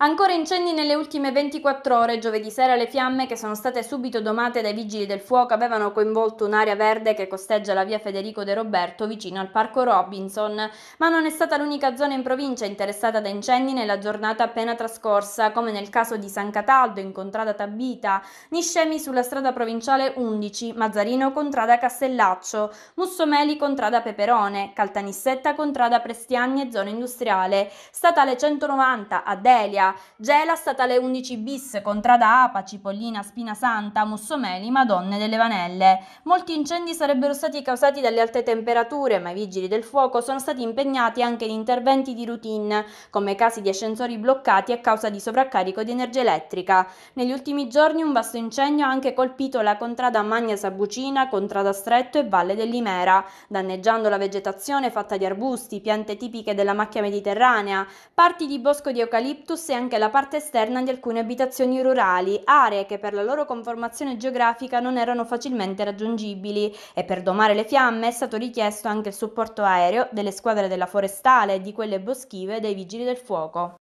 Ancora incendi nelle ultime 24 ore. Giovedì sera le fiamme, che sono state subito domate dai vigili del fuoco, avevano coinvolto un'area verde che costeggia la via Federico De Roberto vicino al parco Robinson. Ma non è stata l'unica zona in provincia interessata da incendi nella giornata appena trascorsa, come nel caso di San Cataldo, in contrada Tabita, Niscemi sulla strada provinciale 11, Mazzarino contrada Castellaccio, Mussomeli contrada Peperone, Caltanissetta contrada Prestiani e zona industriale, statale 190 a Delia Andrea, stata statale 11 bis, Contrada Apa, Cipollina, Spina Santa, Mussomeli, Madonne delle Vanelle. Molti incendi sarebbero stati causati dalle alte temperature, ma i vigili del fuoco sono stati impegnati anche in interventi di routine, come casi di ascensori bloccati a causa di sovraccarico di energia elettrica. Negli ultimi giorni un vasto incendio ha anche colpito la Contrada Magna Sabucina, Contrada Stretto e Valle dell'Imera, danneggiando la vegetazione fatta di arbusti, piante tipiche della macchia mediterranea, parti di bosco di eucaliptus e anche la parte esterna di alcune abitazioni rurali, aree che per la loro conformazione geografica non erano facilmente raggiungibili e per domare le fiamme è stato richiesto anche il supporto aereo delle squadre della forestale, e di quelle boschive dei vigili del fuoco.